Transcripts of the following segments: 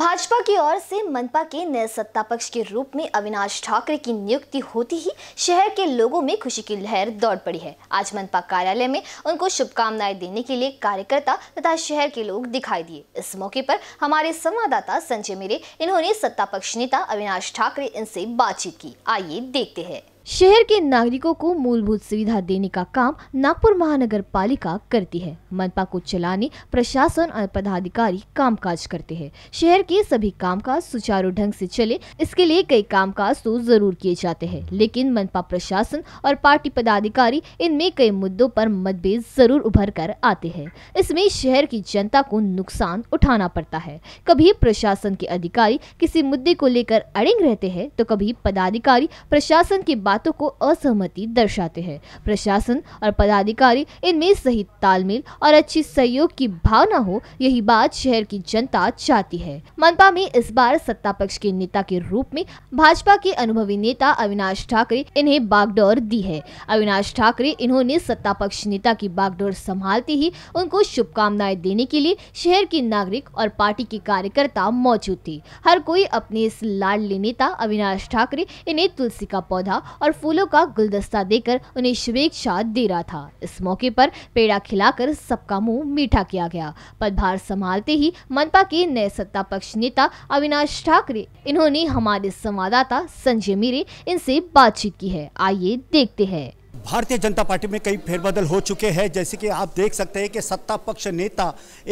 भाजपा की ओर से मनपा के नए सत्ता पक्ष के रूप में अविनाश ठाकरे की नियुक्ति होती ही शहर के लोगों में खुशी की लहर दौड़ पड़ी है आज मनपा कार्यालय में उनको शुभकामनाएं देने के लिए कार्यकर्ता तथा शहर के लोग दिखाई दिए इस मौके पर हमारे संवाददाता संजय मेरे इन्होंने सत्ता पक्ष नेता अविनाश ठाकरे इनसे बातचीत की आइए देखते हैं शहर के नागरिकों को मूलभूत सुविधा देने का काम नागपुर महानगर पालिका करती है मनपा को चलाने प्रशासन और पदाधिकारी कामकाज करते हैं शहर के सभी कामकाज सुचारू ढंग से चले इसके लिए कई कामकाज तो जरूर किए जाते हैं लेकिन मनपा प्रशासन और पार्टी पदाधिकारी इनमें कई मुद्दों पर मतभेद जरूर उभर कर आते हैं इसमें शहर की जनता को नुकसान उठाना पड़ता है कभी प्रशासन के अधिकारी किसी मुद्दे को लेकर अड़िंग रहते हैं तो कभी पदाधिकारी प्रशासन के बातों को असहमति दर्शाते हैं प्रशासन और पदाधिकारी इनमें सही तालमेल और अच्छी सहयोग की भावना हो यही बात शहर की जनता चाहती है मनपा में इस बार सत्ता पक्ष के नेता के रूप में भाजपा के अनुभवी नेता अविनाश ठाकरे इन्हें बागडोर दी है अविनाश ठाकरे इन्होंने सत्ता पक्ष नेता की बागडोर संभालते ही उनको शुभकामनाएं देने के लिए शहर के नागरिक और पार्टी के कार्यकर्ता मौजूद थे हर कोई अपने इस लाडले नेता अविनाश ठाकरे इन्हें तुलसी का पौधा और फूलों का गुलदस्ता देकर उन्हें शुभेच्छा दे रहा था इस मौके पर पेड़ा खिलाकर सबका मुंह मीठा किया गया पदभार संभालते ही मनपा के नए सत्ता पक्ष नेता अविनाश ठाकरे इन्होंने हमारे संवाददाता संजय मीरे इनसे बातचीत की है आइए देखते हैं भारतीय जनता पार्टी में कई फेरबदल हो चुके हैं जैसे कि आप देख सकते हैं कि सत्ता पक्ष नेता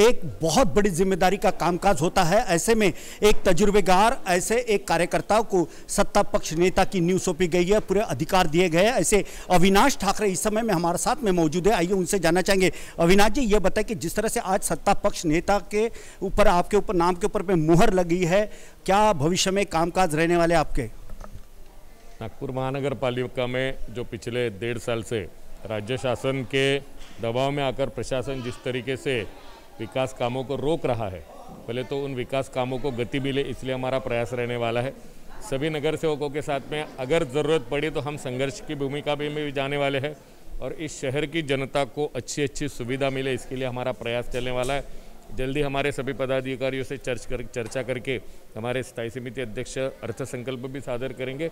एक बहुत बड़ी जिम्मेदारी का कामकाज होता है ऐसे में एक तजुर्बेगार ऐसे एक कार्यकर्ता को सत्ता पक्ष नेता की न्यूज सौंपी गई है पूरे अधिकार दिए गए ऐसे अविनाश ठाकरे इस समय में हमारे साथ में मौजूद है आइए उनसे जानना चाहेंगे अविनाश जी ये बताएं कि जिस तरह से आज सत्ता पक्ष नेता के ऊपर आपके ऊपर नाम के ऊपर में मुहर लगी है क्या भविष्य में कामकाज रहने वाले आपके नागपुर महानगर पालिका में जो पिछले डेढ़ साल से राज्य शासन के दबाव में आकर प्रशासन जिस तरीके से विकास कामों को रोक रहा है पहले तो उन विकास कामों को गति मिले इसलिए हमारा प्रयास रहने वाला है सभी नगर सेवकों के साथ में अगर ज़रूरत पड़ी तो हम संघर्ष की भूमिका भी में भी जाने वाले हैं और इस शहर की जनता को अच्छी अच्छी सुविधा मिले इसके लिए हमारा प्रयास चलने वाला है जल्दी हमारे सभी पदाधिकारियों से चर्च कर चर्चा करके हमारे स्थायी समिति अध्यक्ष अर्थसंकल्प भी सादर करेंगे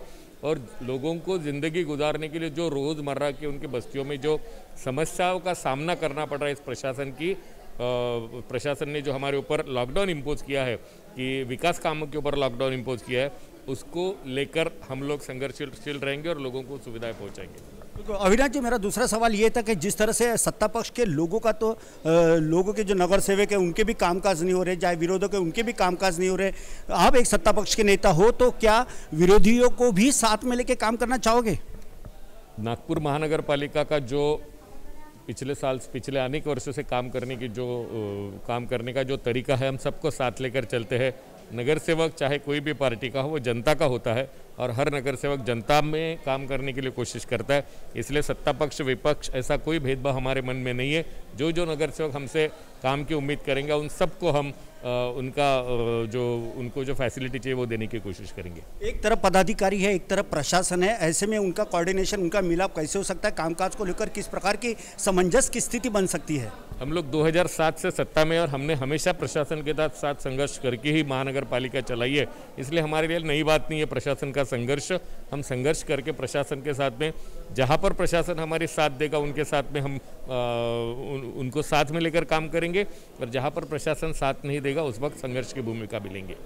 और लोगों को ज़िंदगी गुजारने के लिए जो रोज़मर्रा के उनके बस्तियों में जो समस्याओं का सामना करना पड़ रहा है इस प्रशासन की प्रशासन ने जो हमारे ऊपर लॉकडाउन इम्पोज किया है कि विकास कामों के ऊपर लॉकडाउन इम्पोज किया है उसको लेकर हम लोग संघर्षशील रहेंगे और लोगों को सुविधाएं पहुंचाएंगे अविनाश जी मेरा दूसरा सवाल ये था कि जिस तरह से सत्ता पक्ष के लोगों का तो आ, लोगों के जो नगर सेवक है उनके भी कामकाज नहीं हो रहे चाहे विरोधक है उनके भी कामकाज नहीं हो रहे आप एक सत्ता पक्ष के नेता हो तो क्या विरोधियों को भी साथ में लेके काम करना चाहोगे नागपुर महानगर पालिका का जो पिछले साल पिछले अनेक वर्षों से काम करने की जो काम करने का जो तरीका है हम सबको साथ लेकर चलते हैं नगर सेवक चाहे कोई भी पार्टी का हो वो जनता का होता है और हर नगर सेवक जनता में काम करने के लिए कोशिश करता है इसलिए सत्ता पक्ष विपक्ष ऐसा कोई भेदभाव हमारे मन में नहीं है जो जो नगर सेवक हमसे काम की उम्मीद करेंगे उन सबको हम आ, उनका जो उनको जो फैसिलिटी चाहिए वो देने की कोशिश करेंगे एक तरफ पदाधिकारी है एक तरफ प्रशासन है ऐसे में उनका कोऑर्डिनेशन उनका मिलाप कैसे हो सकता है कामकाज को लेकर किस प्रकार की समंजस की स्थिति बन सकती है हम लोग 2007 से सत्ता में और हमने हमेशा प्रशासन के साथ साथ संघर्ष करके ही महानगर पालिका चलाई है इसलिए हमारे लिए नई बात नहीं है प्रशासन का संघर्ष हम संघर्ष करके प्रशासन के साथ में जहाँ पर प्रशासन हमारी साथ देगा उनके साथ में हम आ, उ, उनको साथ में लेकर काम करेंगे और जहाँ पर प्रशासन साथ नहीं देगा उस वक्त संघर्ष की भूमिका भी लेंगे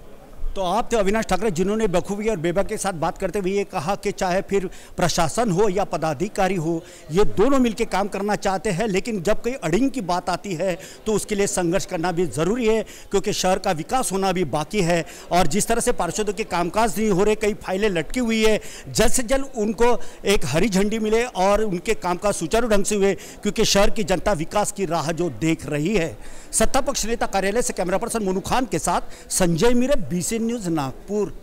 तो आप थे अविनाश ठाकरे जिन्होंने बखूबी और बेबा के साथ बात करते हुए ये कहा कि चाहे फिर प्रशासन हो या पदाधिकारी हो ये दोनों मिलकर काम करना चाहते हैं लेकिन जब कोई अड़िंग की बात आती है तो उसके लिए संघर्ष करना भी ज़रूरी है क्योंकि शहर का विकास होना भी बाकी है और जिस तरह से पार्षदों के कामकाज नहीं हो रहे कई फाइलें लटकी हुई है जल्द से जल्द उनको एक हरी झंडी मिले और उनके कामकाज सुचारू ढंग से हुए क्योंकि शहर की जनता विकास की राह जो देख रही है सत्ता पक्ष नेता कार्यालय से कैमरा पर्सन मोनू खान के साथ संजय मीरे बीसी न्यूज़ नागपुर